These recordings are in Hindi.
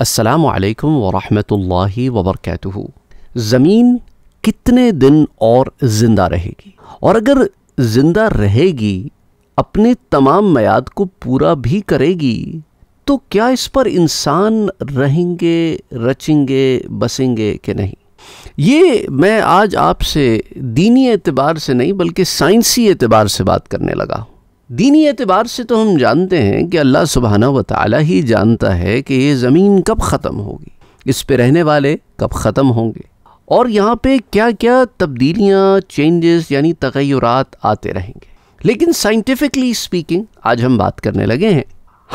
असलकम वरहमल वबरक ज़मीन कितने दिन और ज़िंदा रहेगी और अगर ज़िंदा रहेगी अपने तमाम मैाद को पूरा भी करेगी तो क्या इस पर इंसान रहेंगे रचेंगे बसेंगे कि नहीं ये मैं आज आपसे दीनी एतबार से नहीं बल्कि साइंसी एतबार से बात करने लगा हूँ दीनी एतबार से तो हम जानते हैं कि अल्लाह सुबहाना व ताली ही जानता है कि ये ज़मीन कब ख़त्म होगी इस पर रहने वाले कब ख़त्म होंगे और यहाँ पे क्या क्या तब्दीलियाँ चेंजेस यानी तगैरत आते रहेंगे लेकिन साइंटिफिकली स्पीकिंग आज हम बात करने लगे हैं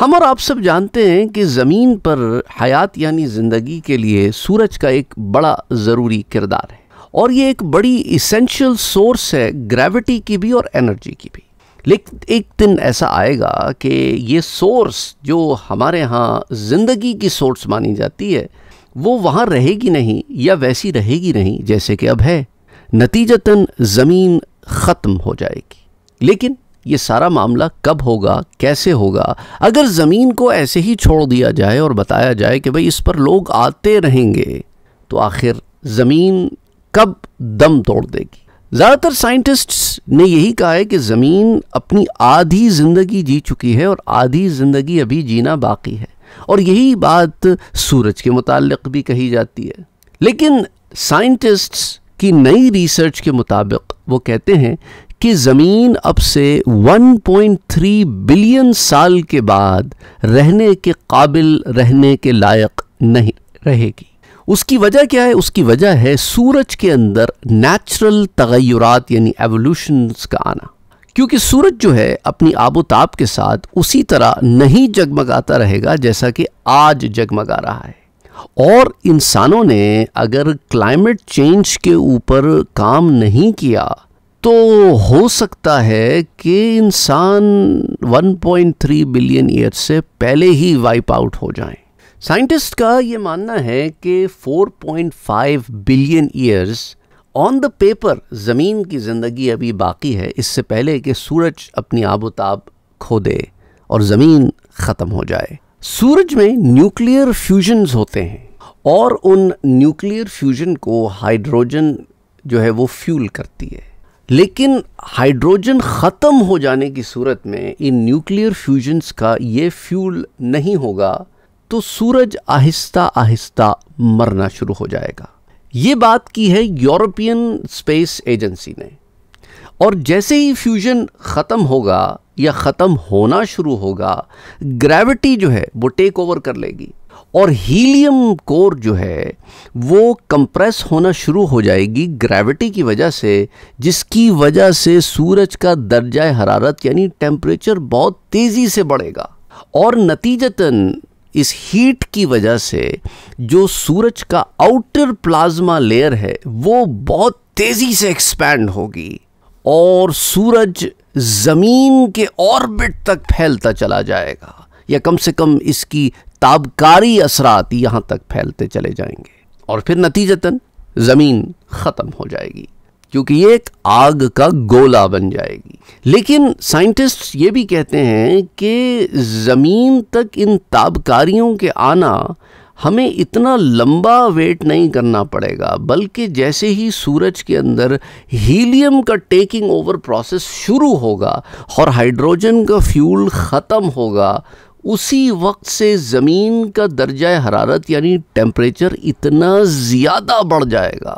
हम और आप सब जानते हैं कि ज़मीन पर हयात यानी ज़िंदगी के लिए सूरज का एक बड़ा ज़रूरी किरदार है और ये एक बड़ी इसेंशियल सोर्स है ग्रेविटी की भी और एनर्जी की भी लेकिन एक दिन ऐसा आएगा कि ये सोर्स जो हमारे यहाँ ज़िंदगी की सोर्स मानी जाती है वो वहाँ रहेगी नहीं या वैसी रहेगी नहीं जैसे कि अब है नतीजतन ज़मीन ख़त्म हो जाएगी लेकिन ये सारा मामला कब होगा कैसे होगा अगर ज़मीन को ऐसे ही छोड़ दिया जाए और बताया जाए कि भाई इस पर लोग आते रहेंगे तो आखिर ज़मीन कब दम तोड़ देगी ज़्यादातर साइंटिस्ट्स ने यही कहा है कि ज़मीन अपनी आधी ज़िंदगी जी चुकी है और आधी ज़िंदगी अभी जीना बाकी है और यही बात सूरज के मुतालिक भी कही जाती है लेकिन साइंटिस्ट्स की नई रिसर्च के मुताबिक वो कहते हैं कि ज़मीन अब से 1.3 बिलियन साल के बाद रहने के काबिल रहने के लायक नहीं रहेगी उसकी वजह क्या है उसकी वजह है सूरज के अंदर नेचुरल तगैरत यानी एवोल्यूशन का आना क्योंकि सूरज जो है अपनी आबोताब के साथ उसी तरह नहीं जगमगाता रहेगा जैसा कि आज जगमगा रहा है और इंसानों ने अगर क्लाइमेट चेंज के ऊपर काम नहीं किया तो हो सकता है कि इंसान 1.3 बिलियन ईयर से पहले ही वाइप आउट हो जाएं साइंटिस्ट का ये मानना है कि 4.5 billion years on the paper ज़मीन की ज़िंदगी अभी बाकी है इससे पहले कि सूरज अपनी आबोताब खो दे और ज़मीन ख़त्म हो जाए सूरज में न्यूक्लियर फ्यूजन्स होते हैं और उन न्यूक्लियर फ्यूजन को हाइड्रोजन जो है वो फ्यूल करती है लेकिन हाइड्रोजन ख़त्म हो जाने की सूरत में इन न्यूक्लियर फ्यूजन्स का ये फ्यूल नहीं होगा तो सूरज आहिस्ता आहिस्ता मरना शुरू हो जाएगा ये बात की है यूरोपियन स्पेस एजेंसी ने और जैसे ही फ्यूजन ख़त्म होगा या ख़त्म होना शुरू होगा ग्रेविटी जो है वो टेक ओवर कर लेगी और हीलियम कोर जो है वो कंप्रेस होना शुरू हो जाएगी ग्रेविटी की वजह से जिसकी वजह से सूरज का दर्जा हरारत यानी टेम्परेचर बहुत तेज़ी से बढ़ेगा और नतीजतन इस हीट की वजह से जो सूरज का आउटर प्लाज्मा लेयर है वो बहुत तेज़ी से एक्सपैंड होगी और सूरज ज़मीन के ऑर्बिट तक फैलता चला जाएगा या कम से कम इसकी ताबकारी असरात यहां तक फैलते चले जाएंगे और फिर नतीजतन ज़मीन ख़त्म हो जाएगी क्योंकि ये एक आग का गोला बन जाएगी लेकिन साइंटिस्ट ये भी कहते हैं कि ज़मीन तक इन ताबकारियों के आना हमें इतना लंबा वेट नहीं करना पड़ेगा बल्कि जैसे ही सूरज के अंदर हीलियम का टेकिंग ओवर प्रोसेस शुरू होगा और हाइड्रोजन का फ्यूल ख़त्म होगा उसी वक्त से ज़मीन का दर्जा हरारत यानी टेम्परेचर इतना ज़्यादा बढ़ जाएगा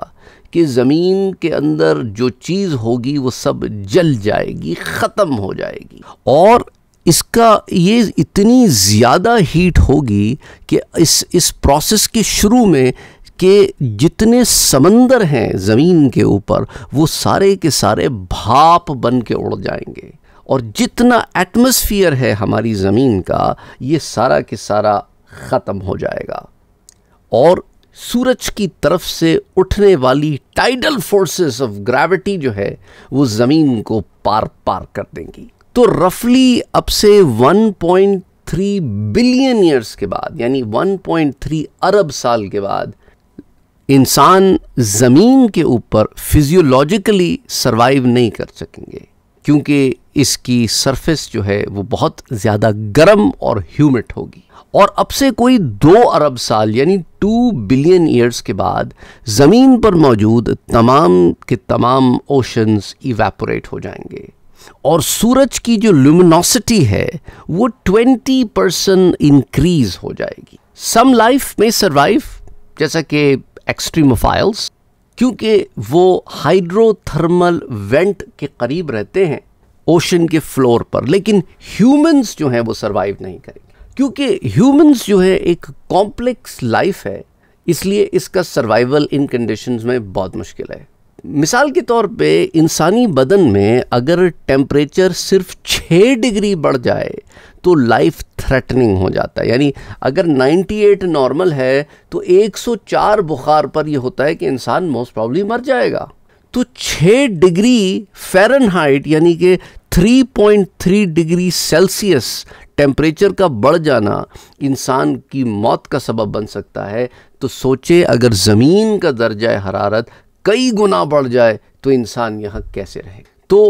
कि ज़मीन के अंदर जो चीज़ होगी वो सब जल जाएगी ख़त्म हो जाएगी और इसका ये इतनी ज़्यादा हीट होगी कि इस इस प्रोसेस के शुरू में के जितने समंदर हैं ज़मीन के ऊपर वो सारे के सारे भाप बन के उड़ जाएंगे और जितना एटमॉस्फेयर है हमारी ज़मीन का ये सारा के सारा ख़त्म हो जाएगा और सूरज की तरफ से उठने वाली टाइडल फोर्सेस ऑफ ग्रेविटी जो है वो ज़मीन को पार पार कर देंगी तो रफली अब से 1.3 बिलियन ईयर्स के बाद यानी 1.3 अरब साल के बाद इंसान ज़मीन के ऊपर फिजियोलॉजिकली सरवाइव नहीं कर सकेंगे क्योंकि इसकी सरफेस जो है वो बहुत ज़्यादा गर्म और ह्यूमिड होगी और अब से कोई दो अरब साल यानी टू बिलियन ईयर्स के बाद ज़मीन पर मौजूद तमाम के तमाम ओशंस इवेपोरेट हो जाएंगे और सूरज की जो ल्यूमिनोसिटी है वो ट्वेंटी परसेंट इंक्रीज हो जाएगी सम लाइफ में सर्वाइव जैसा कि एक्सट्रीमोफाइल्स क्योंकि वो हाइड्रोथर्मल वेंट के करीब रहते हैं ओशन के फ्लोर पर लेकिन ह्यूमंस जो हैं वो सर्वाइव नहीं करेंगे क्योंकि ह्यूमंस जो है एक कॉम्प्लेक्स लाइफ है इसलिए इसका सर्वाइवल इन कंडीशंस में बहुत मुश्किल है मिसाल के तौर पे इंसानी बदन में अगर टेम्परेचर सिर्फ छः डिग्री बढ़ जाए तो लाइफ थ्रेटनिंग हो जाता है यानी अगर 98 नॉर्मल है तो 104 बुखार पर यह होता है कि इंसान मोस्ट प्रॉब्ली मर जाएगा तो 6 डिग्री फ़ारेनहाइट यानी कि 3.3 डिग्री सेल्सियस टेम्परेचर का बढ़ जाना इंसान की मौत का सबब बन सकता है तो सोचे अगर ज़मीन का दर्जा हरारत कई गुना बढ़ जाए तो इंसान यहाँ कैसे रहे तो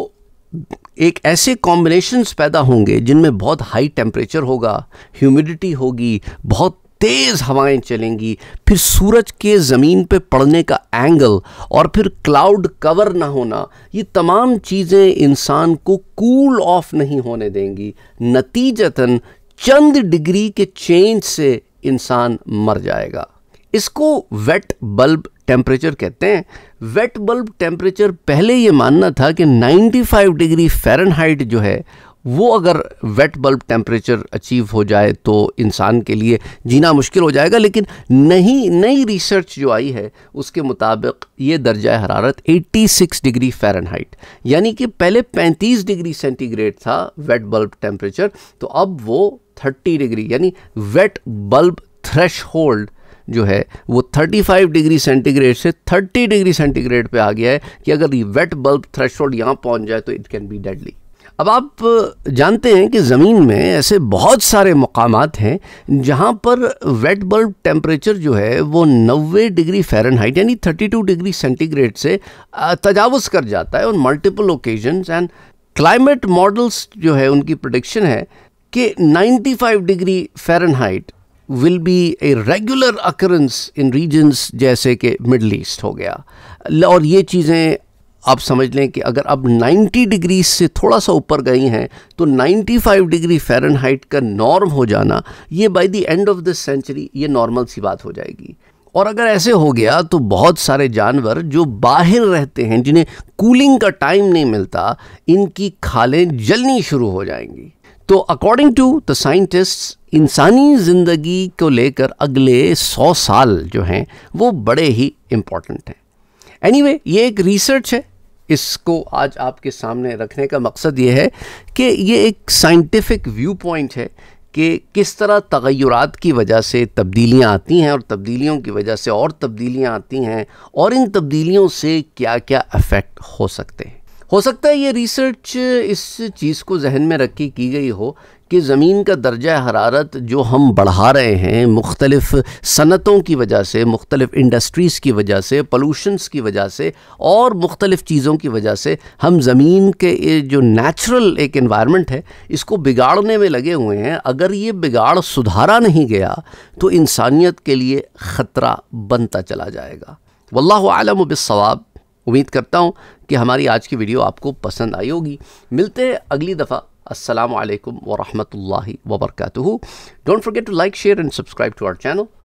एक ऐसे कॉम्बिनेशंस पैदा होंगे जिनमें बहुत हाई टेम्परेचर होगा ह्यूमिडिटी होगी बहुत तेज़ हवाएं चलेंगी फिर सूरज के ज़मीन पे पड़ने का एंगल और फिर क्लाउड कवर ना होना ये तमाम चीज़ें इंसान को कूल ऑफ नहीं होने देंगी नतीजतन चंद डिग्री के चेंज से इंसान मर जाएगा इसको वेट बल्ब टेम्परेचर कहते हैं वेट बल्ब टेम्परेचर पहले ये मानना था कि 95 डिग्री फ़ारेनहाइट जो है वो अगर वेट बल्ब टेम्परेचर अचीव हो जाए तो इंसान के लिए जीना मुश्किल हो जाएगा लेकिन नहीं नई रिसर्च जो आई है उसके मुताबिक ये दर्जा हरारत 86 डिग्री फ़ारेनहाइट यानी कि पहले 35 डिग्री सेंटीग्रेड था वेट बल्ब टेम्परेचर तो अब वो 30 डिग्री यानी वेट बल्ब थ्रेश होल्ड जो है वो 35 डिग्री सेंटीग्रेड से 30 डिग्री सेंटीग्रेड पे आ गया है कि अगर वेट बल्ब थ्रेश होल्ड यहाँ पहुँच जाए तो इट कैन बी डेडली अब आप जानते हैं कि ज़मीन में ऐसे बहुत सारे मकाम हैं जहाँ पर वेट बल्ब टेम्परेचर जो है वो नबे डिग्री फ़ारेनहाइट यानी 32 डिग्री सेंटीग्रेड से तजावज़ कर जाता है on multiple occasions and climate models जो है उनकी प्रोडिक्शन है कि 95 degree Fahrenheit will be a regular occurrence in regions जैसे कि मिडल ईस्ट हो गया और ये चीज़ें आप समझ लें कि अगर आप 90 डिग्री से थोड़ा सा ऊपर गई हैं तो 95 डिग्री फ़ारेनहाइट का नॉर्म हो जाना ये by the end of this century ये नॉर्मल सी बात हो जाएगी और अगर ऐसे हो गया तो बहुत सारे जानवर जो बाहर रहते हैं जिन्हें कूलिंग का टाइम नहीं मिलता इनकी खालें जलनी शुरू हो जाएंगी तो अकॉर्डिंग टू द साइंटिस्ट इंसानी ज़िंदगी को लेकर अगले सौ साल जो हैं वो बड़े ही इम्पॉर्टेंट हैं एनीवे anyway, ये एक रिसर्च है इसको आज आपके सामने रखने का मकसद ये है कि ये एक साइंटिफिक व्यू पॉइंट है कि किस तरह तगैरत की वजह से तब्दीलियाँ आती हैं और तब्दीलियों की वजह से और तब्दीलियाँ आती हैं और इन तब्दीलियों से क्या क्या अफेक्ट हो सकते हैं हो सकता है ये रिसर्च इस चीज़ को जहन में रख के की गई हो कि ज़मीन का दर्जा हरारत जो हम बढ़ा रहे हैं मुख्तलफ़ सनतों की वजह से मुख्तलिफ इंडस्ट्रीज़ की वजह से पलूशनस की वजह से और मुख्तलिफ चीज़ों की वजह से हम ज़मीन के जो नेचुरल एक इन्वायरमेंट है इसको बिगाड़ने में लगे हुए हैं अगर ये बिगाड़ सुधारा नहीं गया तो इंसानियत के लिए ख़तरा बनता चला जाएगा वल्ल बवाब उम्मीद करता हूँ कि हमारी आज की वीडियो आपको पसंद आई होगी मिलते हैं अगली दफ़ा Assalamu alaikum wa rahmatullahi wa barakatuhu. Don't forget to like, share, and subscribe to our channel.